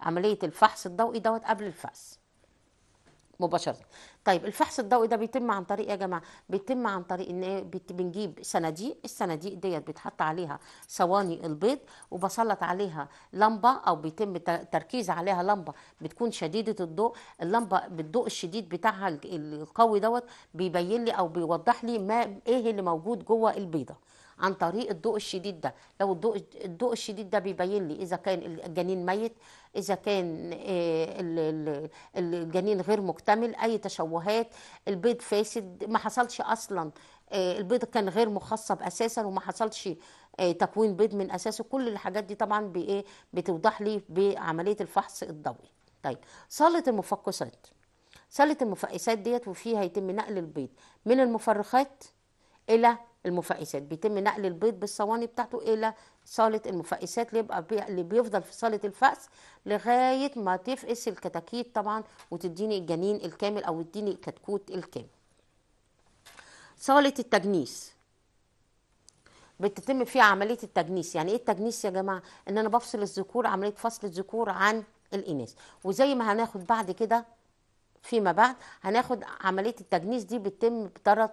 عمليه الفحص الضوئي دوت قبل الفأس مباشره طيب الفحص الضوئي ده بيتم عن طريق إيه يا جماعه بيتم عن طريق ان ايه بنجيب صناديق الصناديق ديت بيتحط عليها صواني البيض وبسلط عليها لمبه او بيتم تركيز عليها لمبه بتكون شديده الضوء اللمبه بالضوء الشديد بتاعها القوي دوت بيبين لي او بيوضح لي ما ايه اللي موجود جوه البيضه عن طريق الضوء الشديد ده لو الضوء الضوء الشديد ده بيبين لي اذا كان الجنين ميت اذا كان آه، الجنين غير مكتمل اي تشوهات البيض فاسد ما حصلش اصلا آه، البيض كان غير مخصب اساسا وما حصلش آه، تكوين بيض من اساسه كل الحاجات دي طبعا بايه بتوضح لي بعمليه الفحص الضوئي طيب صاله المفقسات صاله المفقسات ديت وفيها يتم نقل البيض من المفرخات الى المفقسات بيتم نقل البيض بالصواني بتاعته الى صاله المفقسات اللي يبقى اللي بيفضل في صاله الفقس لغايه ما تفقس الكتاكيت طبعا وتديني الجنين الكامل او تديني الكتكوت الكامل صاله التجنيس بتتم فيها عمليه التجنيس يعني ايه التجنيس يا جماعه ان انا بفصل الذكور عمليه فصل الذكور عن الاناث وزي ما هناخد بعد كده فيما بعد هناخد عملية التجنيس دي بتتم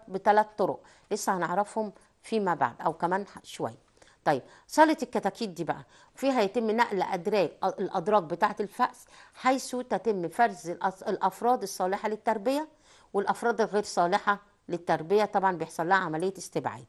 بثلاث طرق لسه هنعرفهم فيما بعد أو كمان شوية طيب صاله الكتاكيت دي بقى فيها يتم نقل ادراك الادراك بتاعه الفأس حيث تتم فرز الافراد الصالحه للتربيه والافراد الغير صالحه للتربيه طبعا بيحصل لها عمليه استبعاد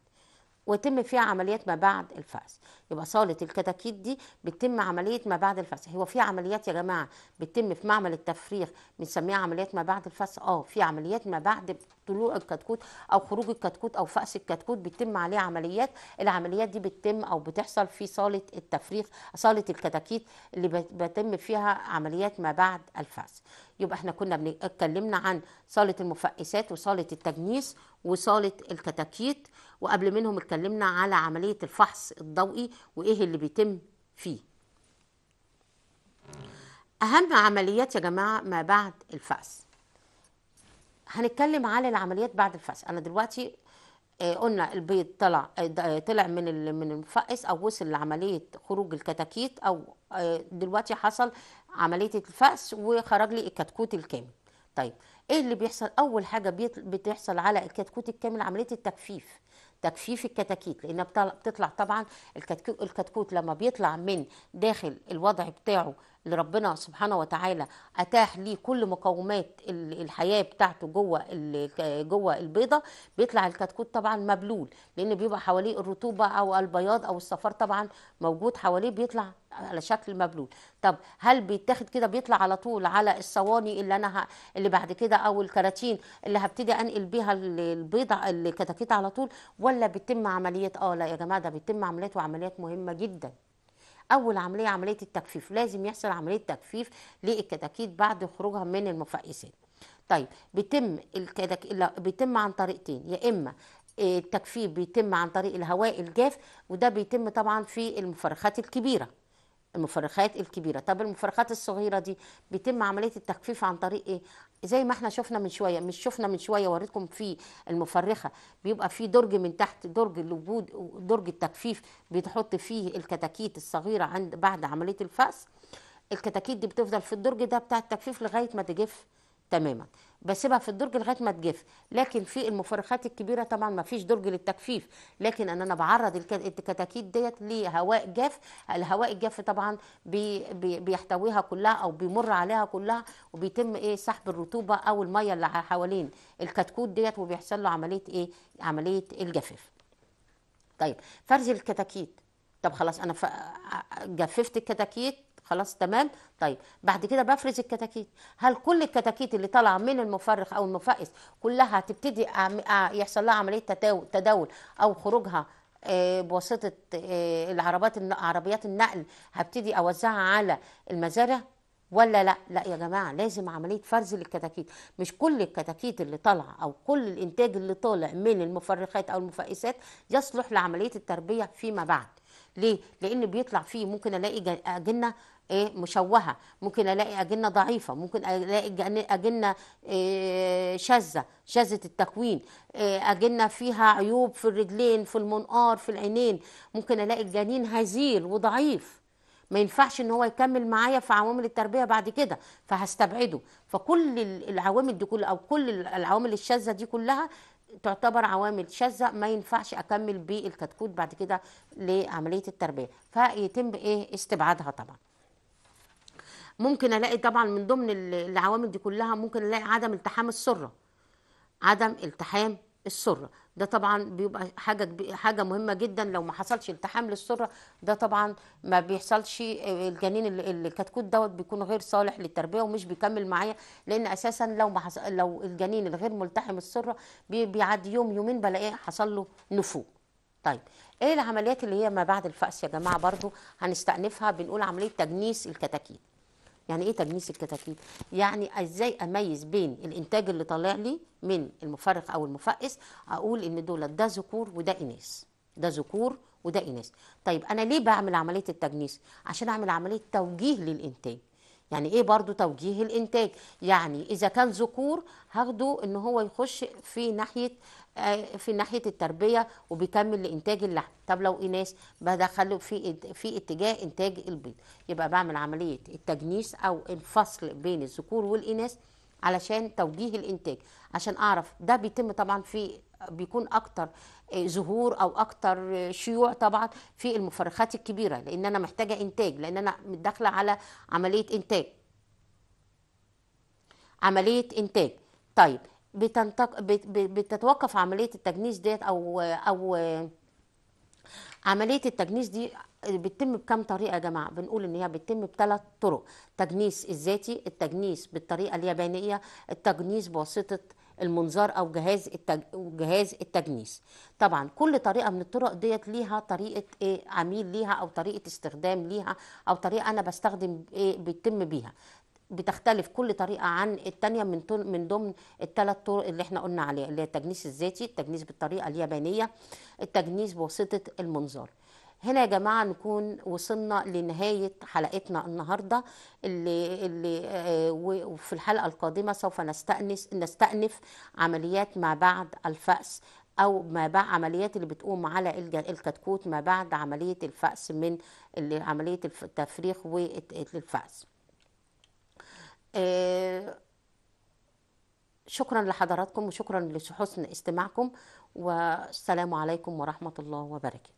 ويتم فيها عمليات ما بعد الفحص يبقى صالة الكتاكيت دي بتتم عملية ما بعد الفحص هو في عمليات يا جماعة بتتم في معمل التفريغ بنسميها عمليات ما بعد الفحص اه في عمليات ما بعد طلوع الكتكوت او خروج الكتكوت او فأس الكتكوت بتتم عليه عمليات العمليات دي بتتم او بتحصل في صالة التفريغ صالة الكتاكيت اللي بتتم فيها عمليات ما بعد الفحص يبقى احنا كنا اتكلمنا عن صالة المفقسات وصالة التجنيس وصالة الكتاكيت وقبل منهم اتكلمنا على عملية الفحص الضوئي وإيه اللي بيتم فيه أهم عمليات يا جماعة ما بعد الفحص هنتكلم على العمليات بعد الفحص أنا دلوقتي آه، قلنا البيض طلع آه، آه، طلع من من المفقس او وصل لعمليه خروج الكتاكيت او دلوقتي حصل عمليه الفقس وخرج لي الكتكوت الكامل طيب ايه اللي بيحصل اول حاجه بتحصل على الكتكوت الكامل عمليه التجفيف تجفيف الكتاكيت لانها بتطلع طبعا الكتكوت لما بيطلع من داخل الوضع بتاعه اللي ربنا سبحانه وتعالى اتاح ليه كل مقومات الحياه بتاعته جوه جوه البيضه بيطلع الكتكوت طبعا مبلول لان بيبقى حواليه الرطوبه او البياض او الصفار طبعا موجود حواليه بيطلع على شكل مبلول طب هل بيتاخد كده بيطلع على طول على الصواني اللي انا ه... اللي بعد كده او الكراتين اللي هبتدي انقل بيها البيضه الكتاكيت على طول ولا بيتم عمليه اه لا يا جماعه ده بيتم عمليات وعمليات مهمه جدا اول عمليه عمليه التجفيف لازم يحصل عمليه تجفيف للكتاكيت بعد خروجها من المفقسات طيب بيتم الكدك... بيتم عن طريقتين يا اما آه، التجفيف بيتم عن طريق الهواء الجاف وده بيتم طبعا في المفرخات الكبيره المفرخات الكبيره طب المفرخات الصغيره دي بيتم عمليه التجفيف عن طريق ايه زي ما احنا شفنا من شويه مش شفنا من شويه وريتكم في المفرخه بيبقى في درج من تحت درج الوجود درج التجفيف بتحط فيه الكتاكيت الصغيره عند بعد عمليه الفأس الكتاكيت دي بتفضل في الدرج ده بتاع التجفيف لغايه ما تجف تماما بسيبها في الدرج لغايه ما تجف لكن في المفرخات الكبيره طبعا ما فيش درج للتجفيف لكن ان انا بعرض الكتاكيت ديت لهواء جاف الهواء الجاف طبعا بي بي بيحتويها كلها او بيمر عليها كلها وبيتم ايه سحب الرطوبه او الميه اللي حوالين الكتكوت ديت وبيحصل له عمليه ايه عمليه الجفاف طيب فرز الكتاكيت طب خلاص انا جففت الكتاكيت خلاص تمام طيب بعد كده بفرز الكتاكيت هل كل الكتاكيت اللي طالعه من المفرخ او المفقس كلها هتبتدي آه، يحصل لها عمليه تداول او خروجها آه، بواسطه آه، العربات عربيات النقل هبتدي اوزعها على المزارع ولا لا لا يا جماعه لازم عمليه فرز للكتاكيت مش كل الكتاكيت اللي طالعه او كل الانتاج اللي طالع من المفرخات او المفقسات يصلح لعمليه التربيه فيما بعد ليه لان بيطلع فيه ممكن الاقي اجنه ايه مشوهه ممكن الاقي اجنه ضعيفه ممكن الاقي اجنه إيه، شاذه شاذه التكوين إيه، اجنه فيها عيوب في الرجلين في المنقار في العينين ممكن الاقي الجنين هزيل وضعيف ما ينفعش ان هو يكمل معايا في عوامل التربيه بعد كده فهستبعده فكل العوامل دي كلها او كل العوامل الشاذه دي كلها تعتبر عوامل شاذه ما ينفعش اكمل بالكتكوت بعد كده لعمليه التربيه فيتم ايه استبعادها طبعا ممكن الاقي طبعا من ضمن العوامل دي كلها ممكن الاقي عدم التحام السره عدم التحام السره ده طبعا بيبقى حاجه حاجه مهمه جدا لو ما حصلش التحام للسره ده طبعا ما بيحصلش آه، الجنين الكتكوت دوت بيكون غير صالح للتربيه ومش بيكمل معايا لان اساسا لو ما حصل لو الجنين الغير ملتحم السره بيعدي يوم يومين بلاقيه حصل له نفوق طيب ايه العمليات اللي هي ما بعد الفأس يا جماعه برضو هنستأنفها بنقول عمليه تجنيس الكتاكيت يعني ايه تجنيس الكتاكيت يعني ازاي اميز بين الانتاج اللي طالع لي من المفرق او المفقس اقول ان دول ده ذكور وده اناث ده ذكور وده اناث طيب انا ليه بعمل عمليه التجنيس عشان اعمل عمليه توجيه للانتاج يعني ايه برضو توجيه الانتاج يعني اذا كان ذكور هاخده ان هو يخش في ناحيه آه، في ناحيه التربيه وبيكمل لانتاج اللحم طب لو اناث بدخله في في اتجاه انتاج البيض يبقى بعمل عمليه التجنيس او الفصل بين الذكور والاناث علشان توجيه الانتاج عشان اعرف ده بيتم طبعا في بيكون اكتر آه، ظهور او اكتر آه، شيوع طبعا في المفرخات الكبيره لان انا محتاجه انتاج لان انا داخله على عمليه انتاج عمليه انتاج طيب بتنتق... بت... بتتوقف عمليه التجنيس ديت او او عمليه التجنيس دي بتتم بكم طريقه يا جماعه بنقول ان هي بتتم بثلاث طرق التجنيس الذاتي التجنيس بالطريقه اليابانيه التجنيس بواسطه المنظار او جهاز التج... جهاز التجنيس طبعا كل طريقه من الطرق ديت ليها طريقه ايه عميل ليها او طريقه استخدام ليها او طريقه انا بستخدم ايه بيتم بيها بتختلف كل طريقه عن الثانيه من من ضمن الثلاث طرق اللي احنا قلنا عليها اللي هي التجنيس الذاتي التجنيس بالطريقه اليابانيه التجنيس بواسطه المنظار هنا يا جماعه نكون وصلنا لنهايه حلقتنا النهارده اللي اللي آه، وفي الحلقه القادمه سوف نستأنس نستأنف عمليات ما بعد الفأس او ما بعد عمليات اللي بتقوم على الكتكوت ما بعد عمليه الفأس من عمليه التفريخ والفأس آه، شكرا لحضراتكم وشكرا لحسن استماعكم والسلام عليكم ورحمه الله وبركاته